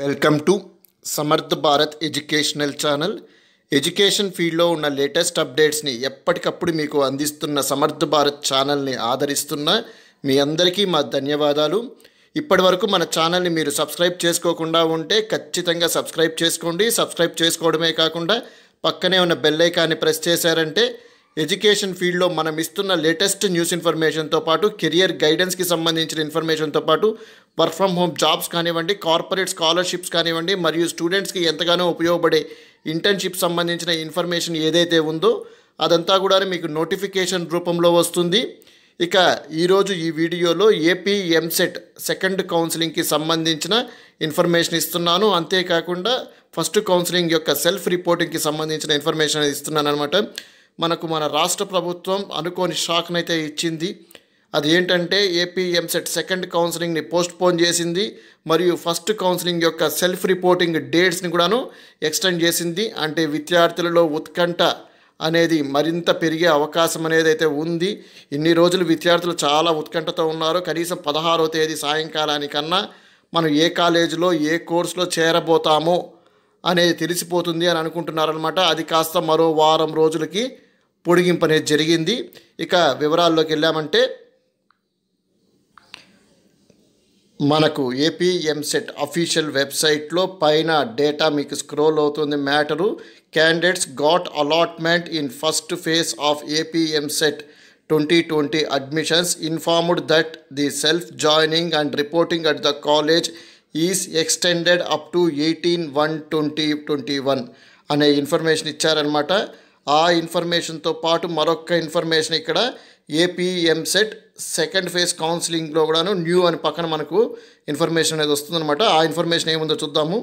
welcome to Samarth Bharat educational channel education ఫీల్డ్లో ఉన్న latest అప్డేట్స్ని ఎప్పటికప్పుడు మీకు అందిస్తున్న సమర్థ్ భారత్ ఛానల్ని ఆదరిస్తున్న మీ అందరికీ మా ధన్యవాదాలు ఇప్పటి వరకు మన ఛానల్ని మీరు సబ్స్క్రైబ్ చేసుకోకుండా ఉంటే ఖచ్చితంగా సబ్స్క్రైబ్ చేసుకోండి సబ్స్క్రైబ్ చేసుకోవడమే కాకుండా పక్కనే ఉన్న బెల్ ఐకాన్ని ప్రెస్ చేశారంటే ఎడ్యుకేషన్ ఫీల్డ్లో మనం ఇస్తున్న లేటెస్ట్ న్యూస్ ఇన్ఫర్మేషన్తో పాటు కెరియర్ గైడెన్స్కి సంబంధించిన ఇన్ఫర్మేషన్తో పాటు వర్క్ ఫ్రమ్ హోమ్ జాబ్స్ కానివ్వండి కార్పొరేట్ స్కాలర్షిప్స్ కానివ్వండి మరియు స్టూడెంట్స్కి ఎంతగానో ఉపయోగపడే ఇంటర్న్షిప్ సంబంధించిన ఇన్ఫర్మేషన్ ఏదైతే ఉందో అదంతా కూడా మీకు నోటిఫికేషన్ రూపంలో వస్తుంది ఇక ఈరోజు ఈ వీడియోలో ఏపీ ఎంసెట్ సెకండ్ కౌన్సిలింగ్కి సంబంధించిన ఇన్ఫర్మేషన్ ఇస్తున్నాను అంతేకాకుండా ఫస్ట్ కౌన్సిలింగ్ యొక్క సెల్ఫ్ రిపోర్టింగ్కి సంబంధించిన ఇన్ఫర్మేషన్ ఇస్తున్నాను అనమాట మనకు మన రాష్ట్ర ప్రభుత్వం అనుకోని షాక్నైతే ఇచ్చింది అది ఏంటంటే ఏపీఎంసెట్ సెకండ్ కౌన్సిలింగ్ని పోస్ట్పోన్ చేసింది మరియు ఫస్ట్ కౌన్సిలింగ్ యొక్క సెల్ఫ్ రిపోర్టింగ్ డేట్స్ని కూడాను ఎక్స్టెండ్ చేసింది అంటే విద్యార్థులలో ఉత్కంఠ అనేది మరింత పెరిగే అవకాశం అనేది అయితే ఉంది ఇన్ని రోజులు విద్యార్థులు చాలా ఉత్కంఠతో ఉన్నారు కనీసం పదహారో తేదీ సాయంకాలానికన్నా మనం ఏ కాలేజీలో ఏ కోర్సులో చేరబోతామో అనేది తెలిసిపోతుంది అని అనుకుంటున్నారనమాట అది కాస్త మరో వారం రోజులకి పొడిగింపు అనేది జరిగింది ఇక వివరాల్లోకి వెళ్ళామంటే మనకు ఏపీఎంసెట్ అఫీషియల్ వెబ్సైట్లో పైన డేటా మీకు స్క్రోల్ అవుతుంది matter candidates got allotment in first phase of AP EAMCET twenty twenty admissions informed that the self joining and reporting at the college is extended up to eighteen one twenty twenty one అనే information ఇచ్చారనమాట ఆ ఇన్ఫర్మేషన్తో పాటు మరొక information ఇక్కడ AP EAMCET second phase కౌన్సిలింగ్లో కూడాను new అని పక్కన మనకు ఇన్ఫర్మేషన్ అనేది వస్తుందన్నమాట ఆ ఇన్ఫర్మేషన్ ఏముందో చూద్దాము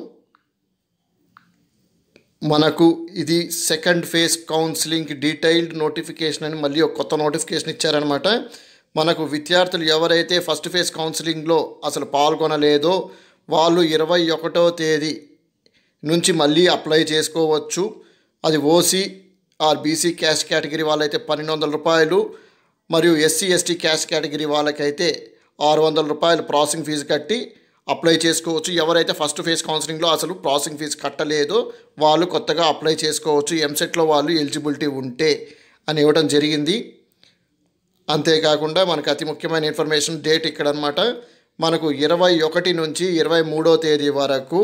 మనకు ఇది second phase counselling detailed notification అని మళ్ళీ ఒక కొత్త నోటిఫికేషన్ ఇచ్చారనమాట మనకు విద్యార్థులు ఎవరైతే ఫస్ట్ ఫేజ్ కౌన్సిలింగ్లో అసలు పాల్గొనలేదో వాళ్ళు ఇరవై ఒకటో తేదీ నుంచి మళ్ళీ అప్లై చేసుకోవచ్చు అది OC or BC caste category వాళ్ళైతే పన్నెండు వందల రూపాయలు మరియు ఎస్సీ ఎస్టీ క్యాష్ కేటగిరీ వాళ్ళకైతే ఆరు వందల రూపాయలు ప్రాసెసింగ్ ఫీజు కట్టి అప్లై చేసుకోవచ్చు ఎవరైతే ఫస్ట్ ఫేజ్ కౌన్సిలింగ్లో అసలు ప్రాసెసింగ్ ఫీజు కట్టలేదో వాళ్ళు కొత్తగా అప్లై చేసుకోవచ్చు ఎంసెట్లో వాళ్ళు ఎలిజిబిలిటీ ఉంటే అని ఇవ్వడం జరిగింది అంతేకాకుండా మనకు అతి ముఖ్యమైన ఇన్ఫర్మేషన్ డేట్ ఇక్కడ అనమాట మనకు ఇరవై ఒకటి నుంచి ఇరవై మూడో తేదీ వరకు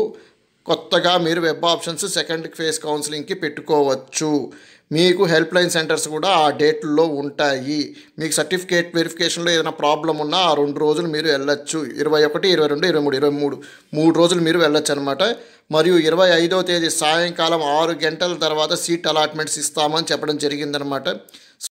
కొత్తగా మీరు వెబ్ ఆప్షన్స్ సెకండ్ ఫేజ్ కౌన్సిలింగ్కి పెట్టుకోవచ్చు మీకు హెల్ప్ లైన్ సెంటర్స్ కూడా ఆ డేట్లలో ఉంటాయి మీకు సర్టిఫికేట్ వెరిఫికేషన్లో ఏదైనా ప్రాబ్లం ఉన్నా ఆ రెండు రోజులు మీరు వెళ్ళొచ్చు ఇరవై ఒకటి ఇరవై రెండు ఇరవై మూడు ఇరవై మూడు మూడు రోజులు మీరు వెళ్ళొచ్చు అనమాట మరియు ఇరవై ఐదో తేదీ సాయంకాలం ఆరు గంటల తర్వాత సీట్ అలాట్మెంట్స్ ఇస్తామని చెప్పడం జరిగిందనమాట